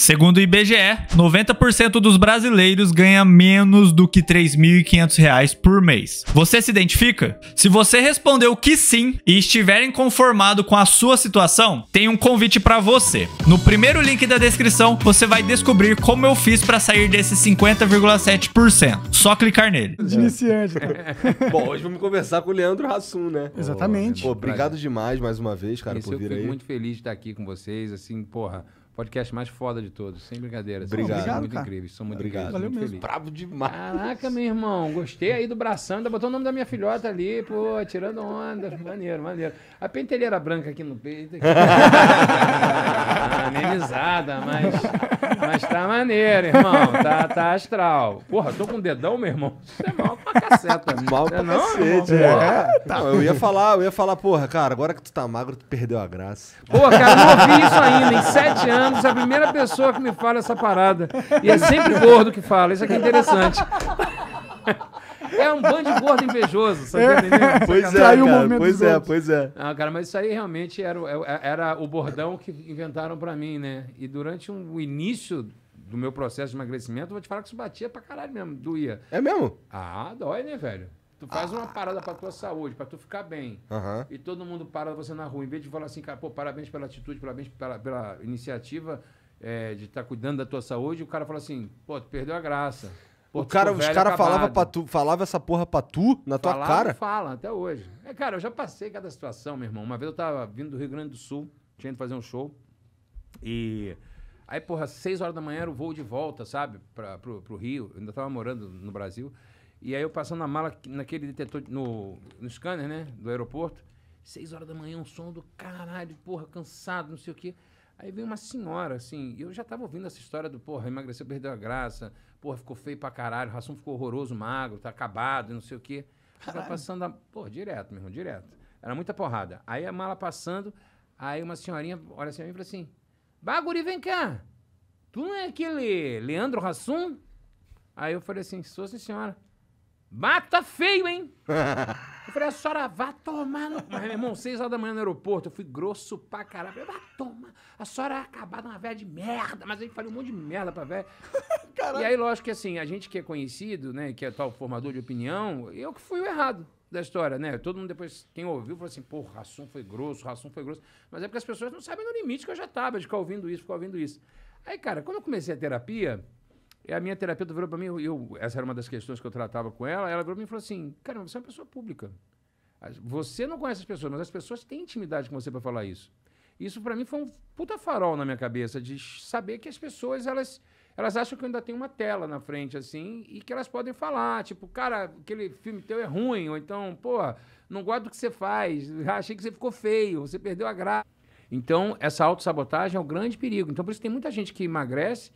Segundo o IBGE, 90% dos brasileiros ganha menos do que R$ 3.500 por mês. Você se identifica? Se você respondeu que sim e estiver inconformado com a sua situação, tem um convite para você. No primeiro link da descrição, você vai descobrir como eu fiz para sair desse 50,7%. Só clicar nele. É. Iniciante. Bom, hoje vamos conversar com o Leandro Rassum, né? Exatamente. Pô, obrigado demais mais uma vez, cara, Esse por vir eu fico aí. muito feliz de estar aqui com vocês, assim, porra podcast mais foda de todos, sem brincadeira. Obrigado. muito cara. incríveis, muito Obrigado. Valeu muito mesmo. Bravo demais. Caraca, meu irmão, gostei aí do bração, ainda botou o nome da minha filhota ali, pô, tirando onda. Maneiro, maneiro. A penteleira branca aqui no peito. Aqui. Amenizada, mas... Mas tá maneiro, irmão. Tá, tá astral. Porra, tô com um dedão, meu irmão. Isso é mal pra caceta. Mal pra é não, cacete. é. tá. eu ia falar, eu ia falar, porra, cara, agora que tu tá magro, tu perdeu a graça. Porra, cara, não ouvi isso ainda. Em sete anos, é a primeira pessoa que me fala essa parada. E é sempre gordo que fala. Isso aqui é interessante. É um bando de gordo invejoso, sabe? É. Pois é, cara, pois é, pois é. Ah, cara, mas isso aí realmente era, é, é, era o bordão que inventaram para mim, né? E durante um, o início do meu processo de emagrecimento, vou te falar que isso batia pra caralho mesmo, doía. É mesmo? Ah, dói, né, velho? Tu faz ah. uma parada pra tua saúde, pra tu ficar bem. Uhum. E todo mundo para você na rua. Em vez de falar assim, cara, pô, parabéns pela atitude, parabéns pela, pela iniciativa é, de estar tá cuidando da tua saúde, o cara fala assim, pô, tu perdeu a graça. Pô, o cara, os caras falavam falava essa porra pra tu, na tua cara? Fala, até hoje. É, cara, eu já passei cada situação, meu irmão. Uma vez eu tava vindo do Rio Grande do Sul, tinha ido fazer um show. E aí, porra, seis horas da manhã era o voo de volta, sabe? Pra, pro, pro Rio. Eu ainda tava morando no Brasil. E aí eu passando a mala naquele detetor, no, no scanner, né? Do aeroporto. Seis horas da manhã, um som do caralho, porra, cansado, não sei o quê. Aí veio uma senhora, assim, e eu já tava ouvindo essa história do, porra, emagreceu, perdeu a graça, porra, ficou feio pra caralho, o Rassum ficou horroroso, magro, tá acabado, não sei o quê. Ela passando, a... pô, direto, meu irmão, direto. Era muita porrada. Aí a mala passando, aí uma senhorinha olha assim pra mim e fala assim, Baguri, vem cá, tu não é aquele Leandro Rassum? Aí eu falei assim, sou sim senhora. Mata feio, hein? eu falei, a senhora vá tomar no... Mas, meu irmão, seis horas da manhã no aeroporto, eu fui grosso pra caralho. Eu falei, vai tomar. A senhora é acabada uma velha de merda. Mas aí falei um monte de merda pra velha. e aí, lógico que assim, a gente que é conhecido, né, que é tal formador de opinião, eu que fui o errado da história, né? Todo mundo depois, quem ouviu, falou assim, pô, Rassum foi grosso, Rassum foi grosso. Mas é porque as pessoas não sabem no limite que eu já tava de ficar ouvindo isso, ficar ouvindo isso. Aí, cara, quando eu comecei a terapia, e a minha terapeuta virou para mim, eu, essa era uma das questões que eu tratava com ela, ela virou para mim e falou assim: cara você é uma pessoa pública. Você não conhece as pessoas, mas as pessoas têm intimidade com você para falar isso. Isso para mim foi um puta farol na minha cabeça, de saber que as pessoas, elas, elas acham que eu ainda tenho uma tela na frente, assim, e que elas podem falar, tipo, cara, aquele filme teu é ruim, ou então, pô, não gosto do que você faz, achei que você ficou feio, você perdeu a graça. Então, essa autossabotagem é um grande perigo. Então, por isso tem muita gente que emagrece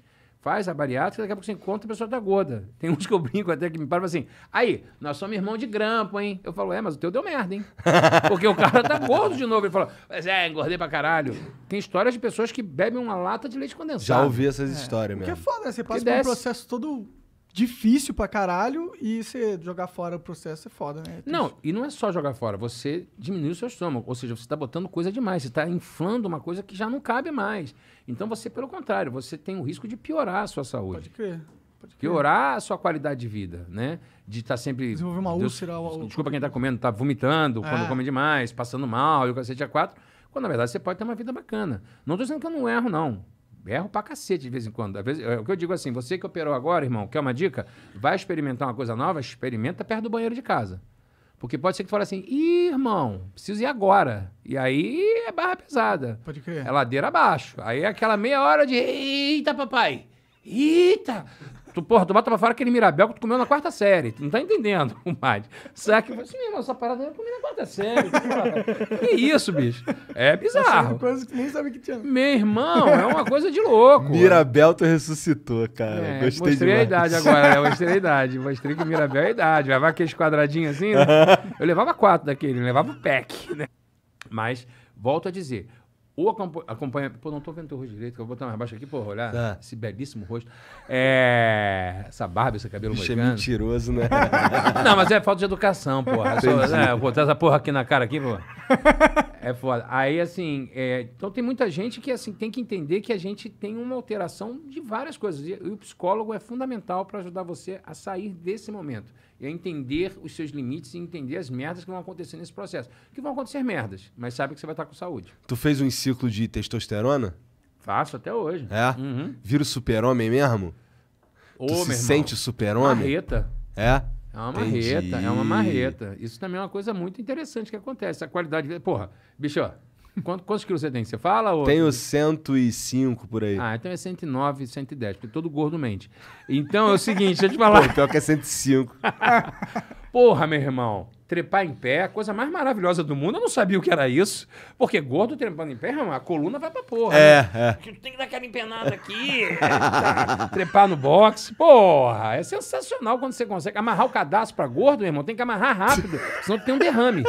Faz a bariátrica, daqui a pouco você encontra a pessoa tá gorda. Tem uns que eu brinco até que me param assim, aí, nós somos irmão de grampo, hein? Eu falo, é, mas o teu deu merda, hein? Porque o cara tá gordo de novo. Ele fala, mas é, engordei pra caralho. Tem histórias de pessoas que bebem uma lata de leite condensado. Já ouvi essas é. histórias mesmo. que é foda, né? Você passa por um processo todo difícil pra caralho e você jogar fora o processo é foda, né? É não, e não é só jogar fora, você diminui o seu estômago, ou seja, você está botando coisa demais, você está inflando uma coisa que já não cabe mais. Então você, pelo contrário, você tem o risco de piorar a sua saúde. Pode crer. Pode crer. Piorar a sua qualidade de vida, né? De estar tá sempre. Desenvolver uma Deus, úlcera. Ou... Desculpa quem está comendo, está vomitando, é. quando come demais, passando mal, e o cacete a é quatro. Quando na verdade você pode ter uma vida bacana. Não tô dizendo que eu não erro, não erro pra cacete de vez em quando. Às vezes, é o que eu digo assim, você que operou agora, irmão, quer uma dica? Vai experimentar uma coisa nova? Experimenta perto do banheiro de casa. Porque pode ser que fale assim, Ih, irmão, preciso ir agora. E aí é barra pesada. Pode crer. É ladeira abaixo. Aí é aquela meia hora de, eita, papai, eita, Tu, porra, tu bota pra fora aquele Mirabel que tu comeu na quarta série. Tu não tá entendendo, Mad. É. Saca? Eu falei assim, irmão, essa parada eu comi na quarta série. que isso, bicho? É tá bizarro. Coisa que nem sabe que tinha. Meu irmão, é uma coisa de louco. Mirabel tu ressuscitou, cara. É, gostei mostrei demais. a idade agora, né? Mostrei a idade. Mostrei que Mirabel é a idade. Levava aqueles quadradinhos assim, né? Eu levava quatro daquele, levava o pack, né? Mas, volto a dizer, ou acompanha. Pô, não tô vendo teu rosto direito, que eu vou botar mais baixo aqui, pô, olhar tá. esse belíssimo rosto. É, essa barba, esse cabelo Bicho é moicano. é mentiroso, né? não, mas é falta de educação, porra. É botar né, essa porra aqui na cara aqui, pô. É foda. Aí, assim, é, então tem muita gente que, assim, tem que entender que a gente tem uma alteração de várias coisas. E, e o psicólogo é fundamental para ajudar você a sair desse momento é entender os seus limites e entender as merdas que vão acontecer nesse processo. Que vão acontecer merdas, mas sabe que você vai estar com saúde. Tu fez um ciclo de testosterona? Faço até hoje. É? Uhum. Vira o super-homem mesmo? Ô, tu se irmão, sente super-homem? Marreta. É? É uma Entendi. marreta, é uma marreta. Isso também é uma coisa muito interessante que acontece. A qualidade... Porra, bicho, ó, Quantos, quantos quilos você tem? Você fala? Ou... Tenho 105 por aí. Ah, então é 109, 110, porque todo gordo mente. Então é o seguinte, deixa eu te falar. Pô, pior que é 105. Porra, meu irmão. Trepar em pé, é a coisa mais maravilhosa do mundo. Eu não sabia o que era isso. Porque gordo trepando em pé, a coluna vai pra porra. É, né? é. Tem que dar aquela empenada aqui. trepar no boxe. Porra, é sensacional quando você consegue. Amarrar o cadastro pra gordo, meu irmão, tem que amarrar rápido. Senão tem um derrame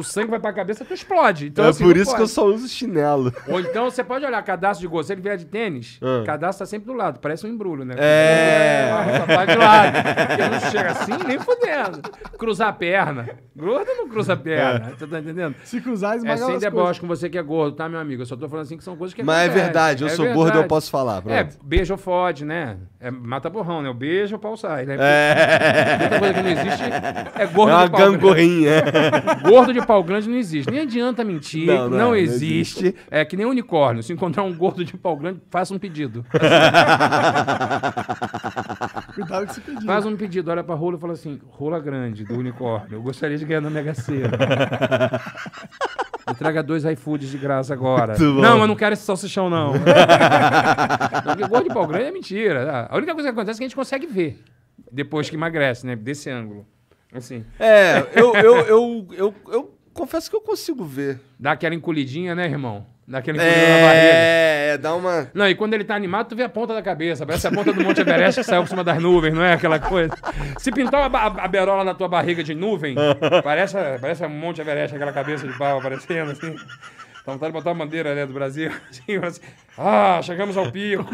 o sangue vai pra cabeça, tu explode. Então, é assim, por isso pode. que eu só uso chinelo. Ou então você pode olhar cadastro de gol. Se ele vier de tênis, ah. cadastro tá sempre do lado. Parece um embrulho, né? É. Vai ah, de lado. Porque não chega assim nem fudendo. Cruzar a perna. Gordo não cruza a perna. É. Você é. tá entendendo? Se cruzar, é esmaga É sem deboche com você que é gordo, tá, meu amigo? Eu só tô falando assim que são coisas que Mas é verdade. Eu é sou verdade. gordo, eu posso falar. É, pronto. É, beijo fode, né? É mata borrão, né? O beijo, o pau sai. Né? É. Outra coisa que não existe é gordo é uma de pau. Né? gangorrinha. gordo de pau grande não existe. Nem adianta mentir, não, não, é, não é, existe. existe. É que nem unicórnio. Se encontrar um gordo de pau grande, faça um pedido. Cuidado com esse pedido. Faz um pedido, olha pra rola e fala assim: rola grande do unicórnio. Eu gostaria de ganhar na Mega Sena. Entrega dois iFoods de graça agora. Não, eu não quero esse salsichão, não. Porque gordo de pau grande é mentira. Ah, a única coisa que acontece é que a gente consegue ver depois que emagrece, né? Desse ângulo. Assim. É, eu, eu, eu, eu, confesso que eu consigo ver. Dá aquela encolhidinha, né, irmão? Daquele encolhido na é, barriga. É, dá uma. Não, e quando ele tá animado, tu vê a ponta da cabeça. Parece a ponta do Monte Everest que saiu por cima das nuvens, não é aquela coisa? Se pintar a, a berola na tua barriga de nuvem, parece, parece um Monte Everest, aquela cabeça de pau aparecendo, assim. Então, tá vontade de botar a bandeira né, do Brasil. assim, assim. ah, chegamos ao pico.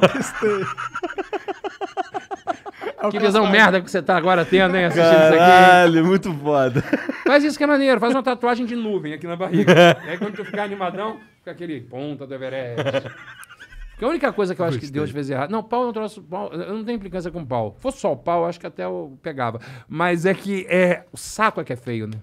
É que visão merda que você tá agora tendo, hein? Assistindo Caralho, isso aqui. Caralho, muito foda. Faz isso, que é maneiro, Faz uma tatuagem de nuvem aqui na barriga. e aí, quando tu ficar animadão, fica aquele ponta do Everest. Porque a única coisa que eu acho Gostei. que Deus fez errado. Não, pau é um troço. Pau, eu não tenho implicância com pau. Fosse só o pau, acho que até eu pegava. Mas é que é, o saco é que é feio, né?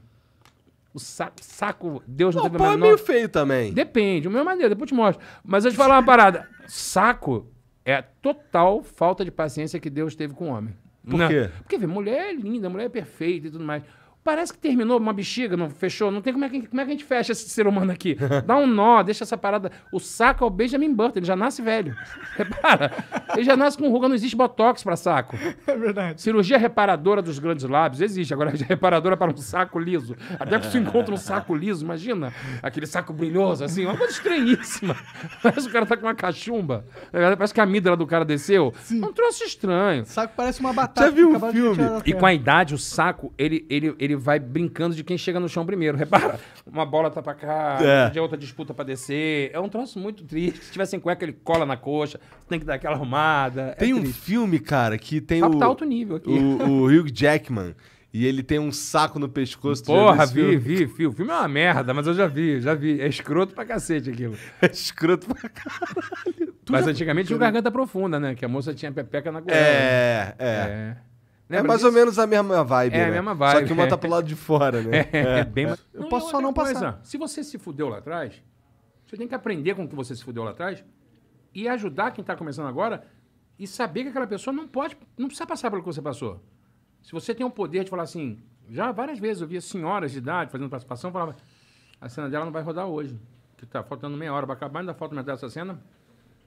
O saco, saco Deus não, não teve o pau é meio feio também. Depende, o meu é maneiro, depois eu te mostro. Mas eu te falar uma parada. Saco é a total falta de paciência que Deus teve com o homem. Por Não. quê? Porque, vê, mulher é linda, mulher é perfeita e tudo mais. Parece que terminou uma bexiga, não fechou? Não tem como é que, como é que a gente fecha esse ser humano aqui? Dá um nó, deixa essa parada. O saco é o Benjamin Button, ele já nasce velho. Repara. Ele já nasce com ruga, não existe botox para saco. É verdade. Cirurgia reparadora dos grandes lábios, existe. Agora, é reparadora para um saco liso. Até que você encontra um saco liso, imagina. Aquele saco brilhoso, assim, uma coisa estranhíssima. Parece que o cara tá com uma cachumba. Parece que a amígdala do cara desceu. Sim. É um troço estranho. O saco parece uma batata. Já viu o filme? E com a idade, o saco, ele, ele, ele ele vai brincando de quem chega no chão primeiro. Repara, uma bola tá pra cá, é. de outra disputa pra descer. É um troço muito triste. Se tiver sem cueca, é ele cola na coxa, tem que dar aquela arrumada. É tem é um filme, cara, que tem o. Tá alto nível aqui. O, o Hugh Jackman. E ele tem um saco no pescoço. Porra, vi, vi, vi. O filme é uma merda, mas eu já vi, já vi. É escroto pra cacete aquilo. É escroto pra caralho. Mas é antigamente tinha garganta profunda, né? Que a moça tinha pepeca na goela. É, né? é. é. É Lembra é mais disso? ou menos a mesma vibe. É né? a mesma vibe. Só que uma tá pro lado de fora, né? É, é. bem mais... Eu posso só não é coisa, passar. Se você se fudeu lá atrás, você tem que aprender com o que você se fudeu lá atrás e ajudar quem tá começando agora e saber que aquela pessoa não pode, não precisa passar pelo que você passou. Se você tem o um poder de falar assim, já várias vezes eu via senhoras de idade fazendo participação, falava, a cena dela não vai rodar hoje, que tá faltando meia hora para acabar, ainda falta metade dessa cena.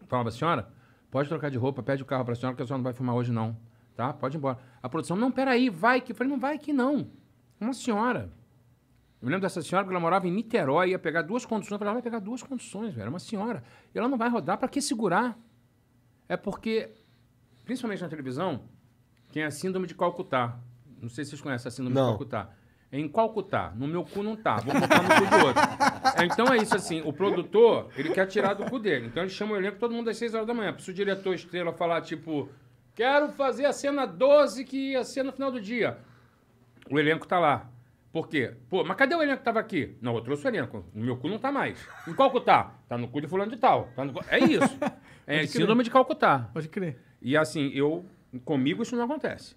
Falava, senhora, pode trocar de roupa, pede o carro para a senhora que a senhora não vai filmar hoje não tá? Pode ir embora. A produção, não, peraí, vai que. Eu falei, não vai que não. Uma senhora. Eu me lembro dessa senhora que ela morava em Niterói, ia pegar duas condições. Eu falei, ela vai pegar duas condições, velho. É uma senhora. E ela não vai rodar, para que segurar? É porque, principalmente na televisão, tem a síndrome de Calcutá. Não sei se vocês conhecem a síndrome não. de Calcutá. É em Calcutá. No meu cu não tá. Vou botar no cu do outro. É, então é isso assim. O produtor, ele quer tirar do cu dele. Então ele chama o elenco todo mundo às 6 horas da manhã. Se o diretor estrela falar, tipo, Quero fazer a cena 12 que ia ser no final do dia. O elenco tá lá. Por quê? Pô, mas cadê o elenco que tava aqui? Não, eu trouxe o elenco. No meu cu não tá mais. Em qual que tá? Tá no cu de fulano de tal. Tá no, É isso. É síndrome de Calcutá. Pode crer. E assim, eu... Comigo isso não acontece.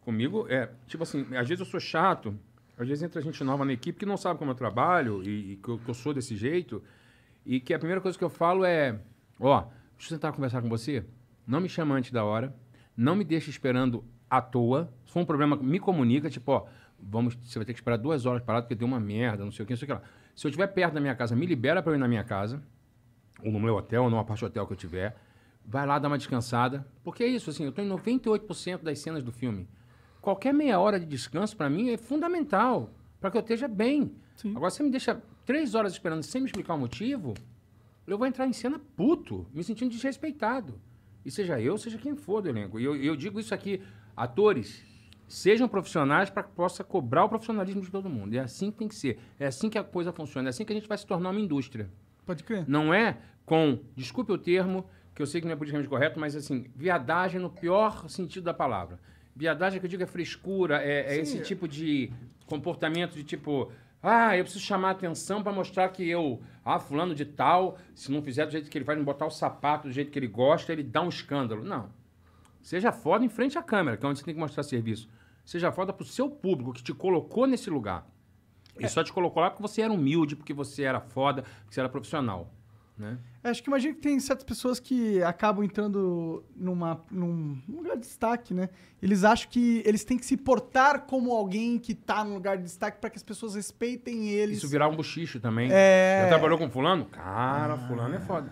Comigo é... Tipo assim, às vezes eu sou chato. Às vezes entra gente nova na equipe que não sabe como eu trabalho e, e que, eu, que eu sou desse jeito. E que a primeira coisa que eu falo é... Ó, deixa eu tentar conversar com você. Não me chama antes da hora não me deixa esperando à toa. Se for um problema, me comunica, tipo, ó, vamos, você vai ter que esperar duas horas parado porque deu uma merda, não sei o que, não sei o que lá. Se eu estiver perto da minha casa, me libera para eu ir na minha casa, ou no meu hotel, ou numa parte do hotel que eu tiver. Vai lá dar uma descansada. Porque é isso, assim, eu tô em 98% das cenas do filme. Qualquer meia hora de descanso, para mim, é fundamental para que eu esteja bem. Sim. Agora, você me deixa três horas esperando sem me explicar o motivo, eu vou entrar em cena puto, me sentindo desrespeitado. E seja eu, seja quem for do elenco. E eu, eu digo isso aqui, atores, sejam profissionais para que possa cobrar o profissionalismo de todo mundo. É assim que tem que ser. É assim que a coisa funciona. É assim que a gente vai se tornar uma indústria. Pode crer. Não é com, desculpe o termo, que eu sei que não é politicamente correto, mas assim, viadagem no pior sentido da palavra. Viadagem que eu digo é frescura, é, é esse é. tipo de comportamento de tipo. Ah, eu preciso chamar a atenção para mostrar que eu, ah, fulano de tal, se não fizer do jeito que ele vai, não botar o sapato do jeito que ele gosta, ele dá um escândalo. Não. Seja foda em frente à câmera, que é onde você tem que mostrar serviço. Seja foda para o seu público que te colocou nesse lugar. É. E só te colocou lá porque você era humilde, porque você era foda, porque você era profissional. Né? É, acho que imagino que tem certas pessoas que acabam entrando numa, num, lugar de destaque, né? Eles acham que eles têm que se portar como alguém que está num lugar de destaque para que as pessoas respeitem eles. Isso virar um bochicho também. É... Já trabalhou com fulano? Cara, ah. fulano é foda.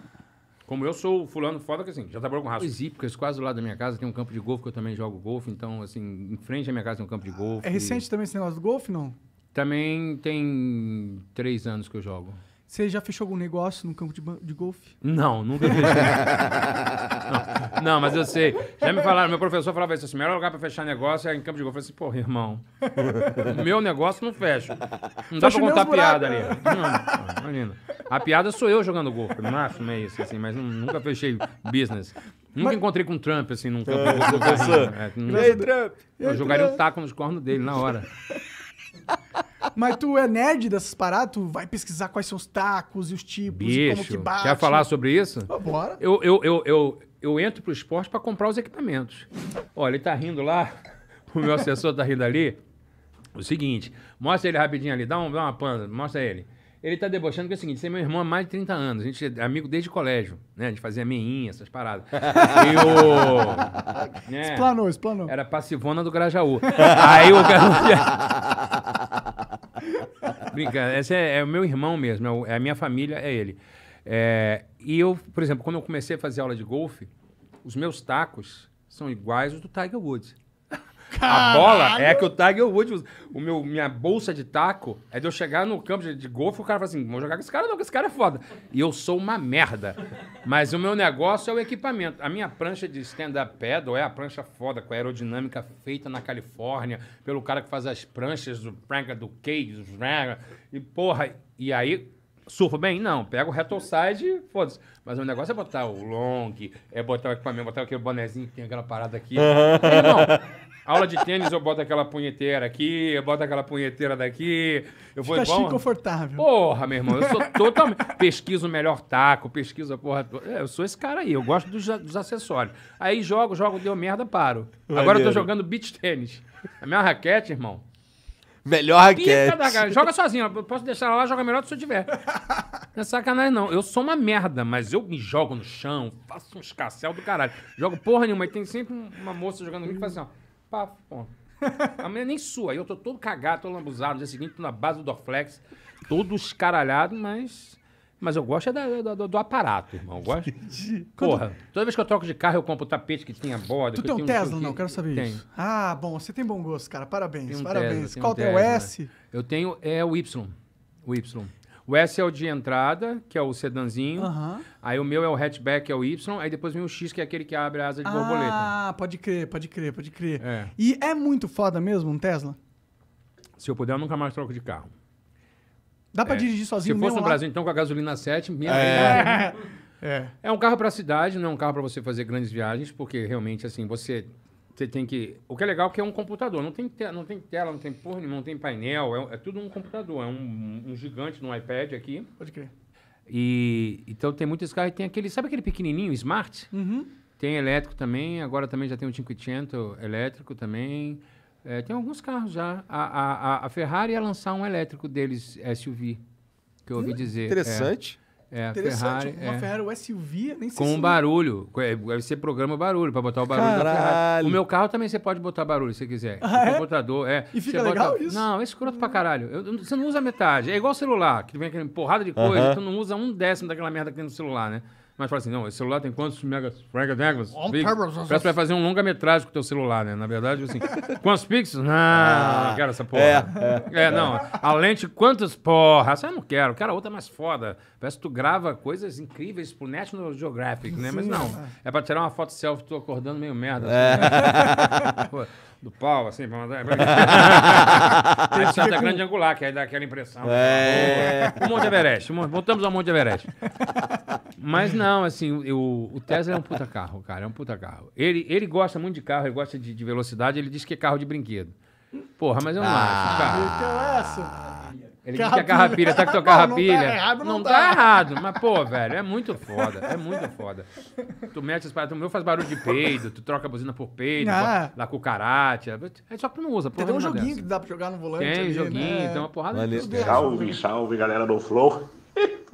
Como eu sou fulano foda, que assim, já trabalhou com raça. Os hípicos, é, quase do lado da minha casa, tem um campo de golfe que eu também jogo golfe. Então, assim, em frente à minha casa tem um campo de é golfe. É recente também esse negócio do golfe, não? Também tem três anos que eu jogo. Você já fechou algum negócio no campo de, de golfe? Não, nunca fechei. não, não, mas eu sei. Já me falaram, meu professor falava isso assim: o melhor lugar pra fechar negócio é em campo de golfe. Eu falei assim, porra, irmão, meu negócio não fecha. Não dá pra contar piada ali. Não, não, A piada sou eu jogando golfe, não acho, não é isso, assim, mas nunca fechei business. Nunca mas... encontrei com o Trump, assim, num campo de é, golfe. Ei, é, Trump! Eu, eu jogaria o um taco nos cornos dele na hora. Mas tu é nerd dessas paradas? Tu vai pesquisar quais são os tacos e os tipos Bicho, e como que bate? Quer falar sobre isso? bora. Eu, eu, eu, eu, eu entro pro esporte para comprar os equipamentos. Olha, ele tá rindo lá. O meu assessor tá rindo ali. O seguinte, mostra ele rapidinho ali. Dá, um, dá uma panda, mostra ele. Ele tá debochando que é o seguinte: esse é meu irmão há mais de 30 anos. A gente é amigo desde colégio, né? A gente fazia meinha, essas paradas. E o. Né? Explanou, explanou. Era passivona do Grajaú. Aí o cara. Brincando, esse é, é, o meu irmão mesmo, é, é a minha família, é ele. É, e eu, por exemplo, quando eu comecei a fazer aula de golfe, os meus tacos são iguais aos do Tiger Woods. Caralho. A bola é a que o Tiger Woods O meu, minha bolsa de taco é de eu chegar no campo de, de golfe e o cara fala assim: vou jogar com esse cara não, que esse cara é foda. E eu sou uma merda. Mas o meu negócio é o equipamento. A minha prancha de stand-up paddle é a prancha foda, com a aerodinâmica feita na Califórnia, pelo cara que faz as pranchas do Franca do Cage, do E porra, e aí surfa bem? Não. Pego o retroside, foda-se. Mas o negócio é botar o long, é botar o equipamento, botar aquele bonezinho que tem aquela parada aqui. Não. Aula de tênis, eu boto aquela punheteira aqui, eu boto aquela punheteira daqui. Eu vou Fica igual... confortável. Porra, meu irmão, eu sou totalmente. pesquiso o melhor taco, pesquiso a porra toda. É, eu sou esse cara aí, eu gosto dos, dos acessórios. Aí jogo, jogo, deu merda, paro. Valeu. Agora eu tô jogando beach tênis. A minha raquete, irmão, Melhor que Da... Joga sozinho. Eu posso deixar ela lá, joga melhor do que eu tiver. Não é sacanagem, não. Eu sou uma merda, mas eu me jogo no chão, faço um cacel do caralho. Jogo porra nenhuma. E tem sempre uma moça jogando comigo que faz assim, ó. Pá, pô. A mulher nem sua. Eu tô todo cagado, todo lambuzado. No dia seguinte, tô na base do Dorflex. Todo escaralhado, mas... Mas eu gosto é da, da, do, do, aparato, irmão. Eu gosto. Porra, toda vez que eu troco de carro, eu compro o tapete que tem a borda. Tu tem um Tesla, não? Quero saber tem. isso. Ah, bom, você tem bom gosto, cara. Parabéns, um parabéns. Tesla, Qual um é o S? Né? Eu tenho é o Y. O Y. O S é o de entrada, que é o sedanzinho. Uhum. Aí o meu é o hatchback, que é o Y. Aí depois vem o X, que é aquele que abre a asa de ah, borboleta. Ah, pode crer, pode crer, pode crer. É. E é muito foda mesmo um Tesla? Se eu puder, eu nunca mais troco de carro. Dá para é. dirigir sozinho Se fosse no lá... Brasil, então, com a gasolina 7, minha é. É. é um carro para a cidade, não é um carro para você fazer grandes viagens, porque realmente, assim, você, você tem que... O que é legal é que é um computador, não tem, te... não tem tela, não tem porra nenhuma, não tem painel, é, é tudo um computador, é um, um gigante no iPad aqui. Pode crer. E, então tem muitos carros, tem aquele, sabe aquele pequenininho, Smart? Uhum. Tem elétrico também, agora também já tem o 500 elétrico também. É, tem alguns carros já. A, a, a Ferrari ia lançar um elétrico deles, SUV, que eu ouvi hum, dizer. Interessante. É, é Interessante. Ferrari, uma é. Ferrari SUV, nem sei Com se... barulho. É, você programa barulho para botar o barulho Caralho. O meu carro também você pode botar barulho se quiser. Ah, é? computador, é. E fica você legal bota... isso? Não, é escroto pra caralho. Eu, você não usa metade. É igual celular, que vem aquela porrada de coisa, uh -huh. tu não usa um décimo daquela merda que tem no celular, né? Mas fala assim, não, esse celular tem quantos megas? megas Parece que vai fazer um longa-metragem com o teu celular, né? Na verdade, assim, quantos pixels? Ah, ah quero essa porra. É, é, é, não. A lente, quantos? Porra, essa eu não quero. Cara, outra é mais foda. Parece que tu grava coisas incríveis pro National Geographic, né? Mas não, é pra tirar uma foto selfie, tu acordando meio merda. É. Assim, né? Do pau, assim, pra mandar. Tem que até tipo- grande angular, que aí dá aquela impressão. É. O Monte Everest. Voltamos ao Monte Everest. Mas não, assim, o, o Tesla é um puta carro, cara. É um puta carro. Ele, ele gosta muito de carro, ele gosta de, de velocidade, ele diz que é carro de brinquedo. Porra, mas eu não ah, acho, cara. Então é essa. Ele diz que é carrapilha, tá com tua carrapilha. Não, tá errado, não, não tá. tá. errado. Mas, pô, velho, é muito foda. É muito foda. Tu mete as paradas, tu meu faz barulho de peido, tu troca a buzina por peido, ah. lá com o karate. É, é só que tu não usa, Tem um joguinho dessa. que dá pra jogar no volante. Tem, ali, joguinho, né? tem então, uma porrada Valeu. de Salve, salve, galera do Flow.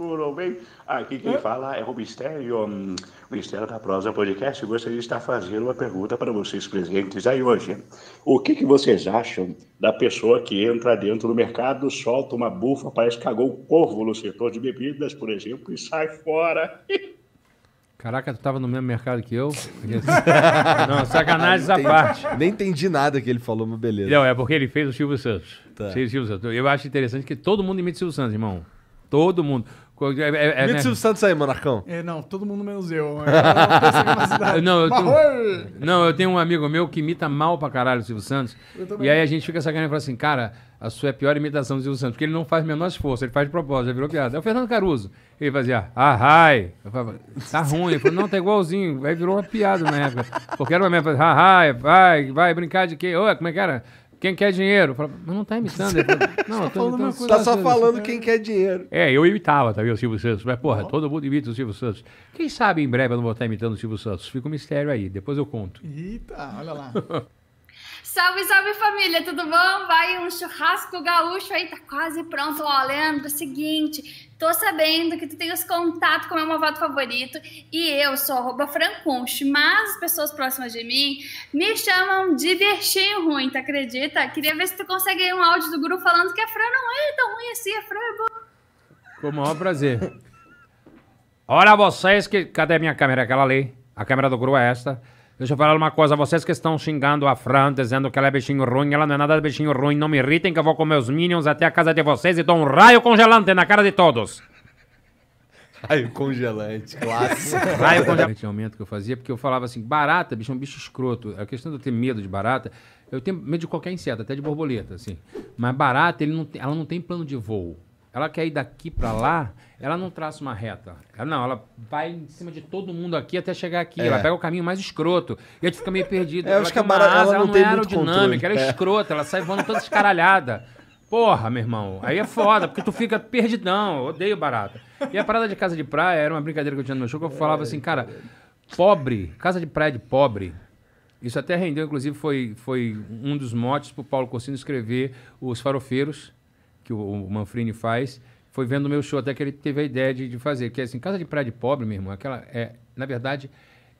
Tudo bem? Ah, aqui quem é. fala é o Mistério, hum, o Mistério da Prosa Podcast. Gostaria de estar fazendo uma pergunta para vocês presentes aí hoje. O que, que vocês acham da pessoa que entra dentro do mercado, solta uma bufa, parece que cagou um corvo no setor de bebidas, por exemplo, e sai fora? Caraca, tu estava no mesmo mercado que eu? Não, sacanagem à parte. Nem entendi nada que ele falou, mas beleza. Não, é porque ele fez o Silvio Santos. Tá. Fez o Silvio Santos. Eu acho interessante que todo mundo imita o Silvio Santos, irmão. Todo mundo. É, é, é o né? Silvio Santos aí, Monarcão? É, não, todo mundo menos eu. eu não, eu tenho, não, eu tenho um amigo meu que imita mal pra caralho o Silvio Santos. E aí a gente fica sacaneando e fala assim, cara, a sua é pior imitação do Silvio Santos, porque ele não faz o menor esforço, ele faz de propósito, já virou piada. É o Fernando Caruso. Ele fazia, ah, hi. Eu falava, tá ruim. Ele falou, não, tá igualzinho. Aí virou uma piada na época. Porque era uma merda, ah, hi, vai, vai brincar de quê? Ô, como é que era? Quem quer dinheiro? Fala, mas não tá imitando. Falo, é não, tá tô falando imitando. Tá só falando quem quer dinheiro. É, eu imitava, tá vendo, o Silvio Santos. Mas, porra, todo mundo imita o Silvio Santos. Quem sabe em breve eu não vou estar imitando o Silvio Santos. Fica um mistério aí, depois eu conto. Eita, olha lá. Salve, salve família, tudo bom? Vai um churrasco gaúcho aí, tá quase pronto. Ó, Leandro, é seguinte, tô sabendo que tu tem os contatos com o meu malvado favorito e eu sou arroba francunche, mas as pessoas próximas de mim me chamam de verchinho ruim, tá acredita? Queria ver se tu consegue um áudio do guru falando que a Fran não é tão ruim assim, a Fran é boa. Com o maior prazer. Olha vocês que... Cadê a minha câmera? Aquela ali. A câmera do guru é esta. Deixa eu falar uma coisa, vocês que estão xingando a Fran, dizendo que ela é bichinho ruim, ela não é nada de bichinho ruim, não me irritem que eu vou com meus minions até a casa de vocês e dou um raio congelante na cara de todos. Raio congelante, clássico. Raio congelante. Esse momento que eu fazia, porque eu falava assim, barata, bicho, é um bicho escroto. A questão de eu ter medo de barata, eu tenho medo de qualquer inseto, até de borboleta, assim. Mas barata, ele não, ela não tem plano de voo ela quer ir daqui para lá, ela não traça uma reta. Ela, não, ela vai em cima de todo mundo aqui até chegar aqui. É. Ela pega o caminho mais escroto. E a gente fica meio perdido. É, ela, acho que a asa, ela, não, ela não é aerodinâmica, ela é, é escrota, ela sai voando toda escaralhada. Porra, meu irmão, aí é foda, porque tu fica perdidão, odeio barata. E a parada de casa de praia era uma brincadeira que eu tinha no meu show, que eu falava assim, cara, pobre, casa de praia de pobre, isso até rendeu, inclusive, foi, foi um dos motes para o Paulo Corsino escrever Os Farofeiros, que o, o Manfrini faz, foi vendo o meu show, até que ele teve a ideia de, de fazer. Que é assim, Casa de Praia de Pobre, meu irmão, aquela, é, na verdade,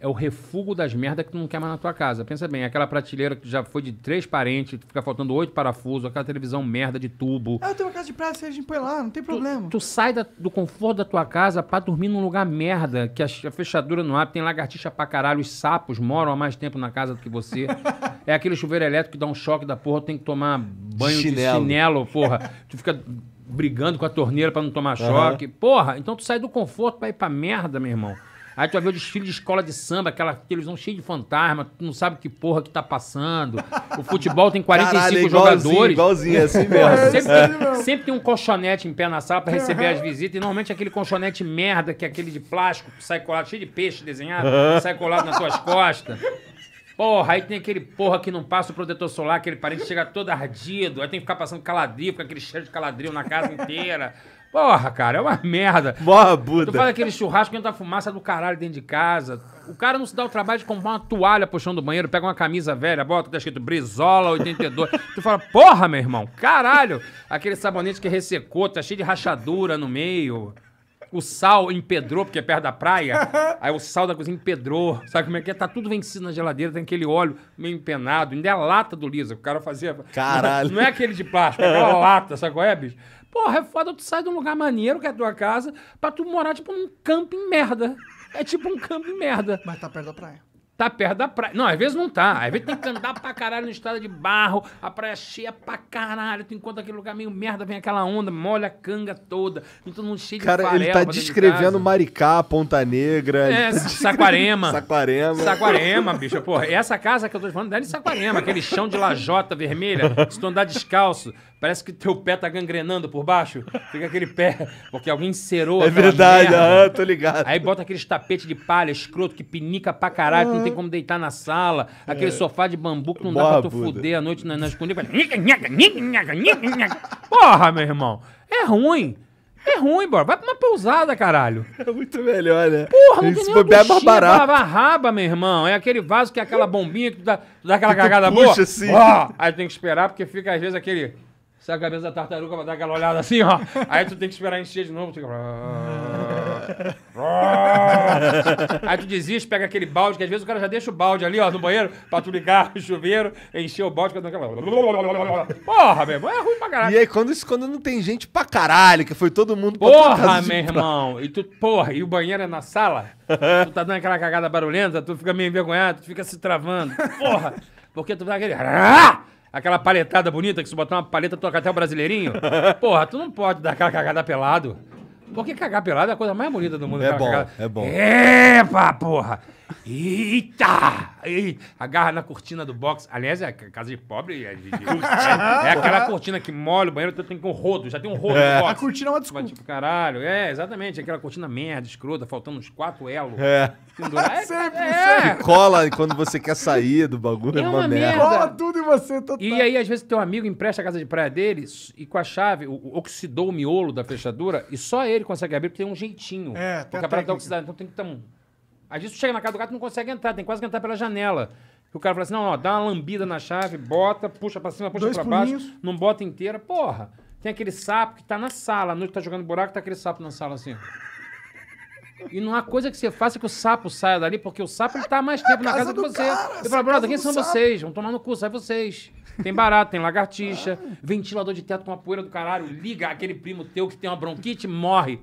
é o refúgio das merdas que tu não quer mais na tua casa. Pensa bem, aquela prateleira que já foi de três parentes, fica faltando oito parafusos, aquela televisão merda de tubo. Ah, eu tenho uma casa de praia, a gente põe lá, não tem problema. Tu, tu sai da, do conforto da tua casa pra dormir num lugar merda, que a, a fechadura não abre, tem lagartixa pra caralho, os sapos moram há mais tempo na casa do que você. é aquele chuveiro elétrico que dá um choque da porra, tem que tomar banho de chinelo, de chinelo porra. tu fica brigando com a torneira para não tomar uhum. choque. Porra, então tu sai do conforto pra ir pra merda, meu irmão. Aí tu vai ver o desfile de escola de samba, aquela televisão cheia de fantasma, tu não sabe que porra que tá passando. O futebol tem 45 Caralho, igualzinho, jogadores. Igualzinho, é assim mesmo. sempre, é. Tem, sempre, tem, um colchonete em pé na sala para receber uhum. as visitas. E normalmente é aquele colchonete merda, que é aquele de plástico, que sai colado, cheio de peixe desenhado, uhum. sai colado nas tuas costas. Porra, aí tem aquele porra que não passa o protetor solar, aquele parente chega todo ardido, aí tem que ficar passando caladrio, com aquele cheiro de caladrio na casa inteira. Porra, cara, é uma merda. Morra, Buda. Tu faz aquele churrasco, entra fumaça do caralho dentro de casa. O cara não se dá o trabalho de comprar uma toalha pro chão do banheiro, pega uma camisa velha, bota, tá escrito Brizola 82. tu fala, porra, meu irmão, caralho. Aquele sabonete que ressecou, tá cheio de rachadura no meio. O sal empedrou, porque é perto da praia. Aí o sal da cozinha empedrou. Sabe como é que é? Tá tudo vencido na geladeira, tem aquele óleo meio empenado. Ainda é a lata do Lisa, o cara fazia. Caralho. Não, não é aquele de plástico, é aquela lata, sabe qual é, bicho? Porra, é foda tu sai de um lugar maneiro, que é a tua casa, pra tu morar, tipo, num campo em merda. É tipo um campo em merda. Mas tá perto da praia. Tá perto da praia. Não, às vezes não tá. Às vezes tem que andar pra caralho na estrada de barro, a praia é cheia pra caralho. Tu encontra aquele lugar meio merda, vem aquela onda, molha a canga toda. E todo mundo cheio Cara, de Cara, ele tá descrevendo de Maricá, Ponta Negra. É, tá Saquarema. Saquarema. Saquarema, bicho. Porra, essa casa que eu tô falando dela é em de Saquarema. Aquele chão de lajota vermelha, se tu andar descalço. Parece que teu pé tá gangrenando por baixo. Fica aquele pé, porque alguém encerou. É verdade, ah, tô ligado. Aí bota aqueles tapete de palha, escroto, que pinica pra caralho, que não tem ah. como deitar na sala. Aquele é. sofá de bambu que não Boa dá pra tu fuder à noite na, na escondida. Porra, meu irmão. É ruim. É ruim, bora. Vai pra uma pousada, caralho. É muito melhor, né? Porra, não tem nenhuma coxinha barato. pra raba, meu irmão. É aquele vaso que é aquela bombinha que tu dá, tu dá aquela que cagada puxa, boa. Assim. Oh, aí tem que esperar, porque fica às vezes aquele se a cabeça da tartaruga vai dar aquela olhada assim, ó. Aí tu tem que esperar encher de novo. Tu Aí tu desiste, pega aquele balde, que às vezes o cara já deixa o balde ali, ó, no banheiro, pra tu ligar o chuveiro, encher o balde, fica aquela... Porra, meu irmão, é ruim pra caralho. E aí, quando, quando não tem gente pra caralho, que foi todo mundo pra Porra, meu irmão. Pra... E tu, porra, e o banheiro é na sala? tu tá dando aquela cagada barulhenta, tu fica meio envergonhado, tu fica se travando. Porra! Porque tu dá aquele aquela paletada bonita que se botar uma paleta toca até o brasileirinho. Porra, tu não pode dar aquela cagada pelado. Porque cagar pelado é a coisa mais bonita do mundo. É bom, é bom. Epa, porra! Eita! E agarra na cortina do box. Aliás, é a casa de pobre. É, de, de- é- é aquela cortina que molha o banheiro, tu então tem que ter um rodo. Já tem um rodo no é. box. A cortina é uma desculpa. tipo, caralho. É, exatamente. Aquela cortina merda, escrota, faltando uns quatro elos. É. Pendurar. É, sempre, é. Cola quando você quer sair do bagulho, é, é uma uma merda. merda. Cola tudo em você, total. E aí, às vezes, teu amigo empresta a casa de praia dele e com a chave, o- o- oxidou o miolo da fechadura e só ele consegue abrir porque tem um jeitinho. É, tem a porque a praia tá oxidada, então tem que tomar. um... Às vezes tu chega na casa do gato e não consegue entrar, tem quase que entrar pela janela. E o cara fala assim: não, ó, dá uma lambida na chave, bota, puxa pra cima, puxa Dois pra baixo, não bota inteira. Porra, tem aquele sapo que tá na sala, à noite tá jogando buraco, tá aquele sapo na sala assim. E não há coisa que você faça que o sapo saia dali, porque o sapo ele tá há mais é tempo na casa, casa do que você. Cara, eu falo, é brother, quem são sapo. vocês? Vão tomar no cu, sai vocês. Tem barato, tem lagartixa, ah. ventilador de teto com uma poeira do caralho. Liga aquele primo teu que tem uma bronquite, morre.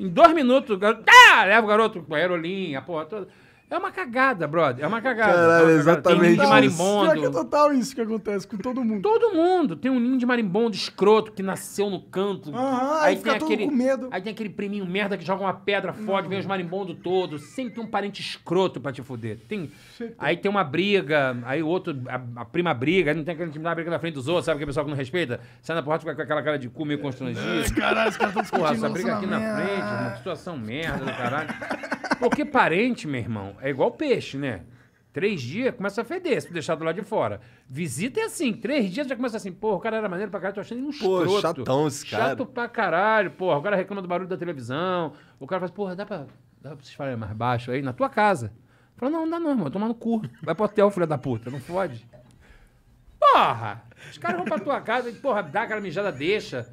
Em dois minutos, o garoto. Ah! Leva o garoto, aerolinha, a porra toda. É uma cagada, brother. É uma cagada. Caralho, é uma cagada. exatamente. Tem um ninho de marimbondo. que é total isso que acontece com todo mundo. Todo mundo. Tem um ninho de marimbondo escroto que nasceu no canto. Aham, aí, aí fica tem aquele, com medo. Aí tem aquele priminho merda que joga uma pedra fode, vem os marimbondo todos. Sempre tem um parente escroto pra te foder. Tem, aí tem uma briga, aí o outro, a, a, prima briga, aí não tem aquele time da briga na frente dos outros, sabe que é pessoal que não respeita? Sai na porrada com aquela cara de cu meio constrangido. É, caralho, os caras estão discutindo. Porra, essa briga aqui na frente, uma situação merda do caralho. Porque parente, meu irmão, é igual peixe, né? Três dias começa a feder, se deixar do lado de fora. Visita é assim, três dias já começa assim, porra, o cara era maneiro pra caralho, tô achando ele um Pô, escroto. chatão esse cara. Chato pra caralho, porra. O cara reclama do barulho da televisão. O cara faz, porra, dá pra, dá pra vocês falarem mais baixo aí, na tua casa. Fala, não, não dá não, irmão, tomar no cu. Vai pro hotel, filha da puta, não fode. Porra! Os caras vão pra tua casa e, porra, dá aquela mijada, deixa.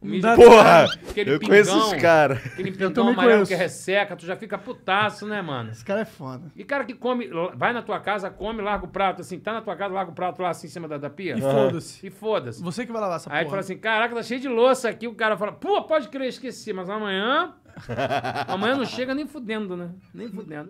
Mijada, porra! Aquele eu pingão, conheço os caras. Aquele pingão amarelo conheço. que resseca, tu já fica putaço, né, mano? Esse cara é foda. E cara que come, vai na tua casa, come, larga o prato, assim, tá na tua casa, larga o prato lá assim em cima da, da pia. E uhum. foda-se. E foda-se. Você que vai lavar essa Aí porra. Aí tu fala assim, caraca, tá cheio de louça aqui. O cara fala, pô, pode crer, esqueci, mas amanhã. amanhã não chega nem fudendo, né? Nem fudendo.